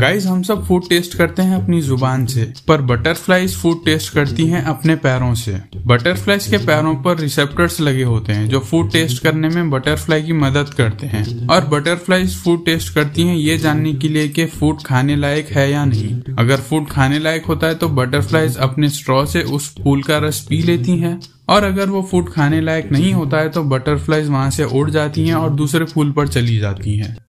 guys हम सब food taste करते हैं अपनी जुबान से पर बटरफ्लाइज फूड टेस्ट करती हैं अपने पैरों से बटरफ्लाइज के पैरों पर रिसेप्टर्स लगे होते हैं जो फूड टेस्ट करने में बटरफ्लाई की मदद करते हैं और बटरफ्लाइज फूड टेस्ट करती हैं ये जानने के लिए कि फूड खाने लायक है या नहीं अगर फूड खाने लायक होता है तो बटरफ्लाइज अपने स्ट्रॉ से उस फूल का रस पी लेती हैं और अगर वो फूड खाने लायक नहीं होता है तो बटरफ्लाइज वहां से उड़ जाती हैं और दूसरे फूल पर चली जाती हैं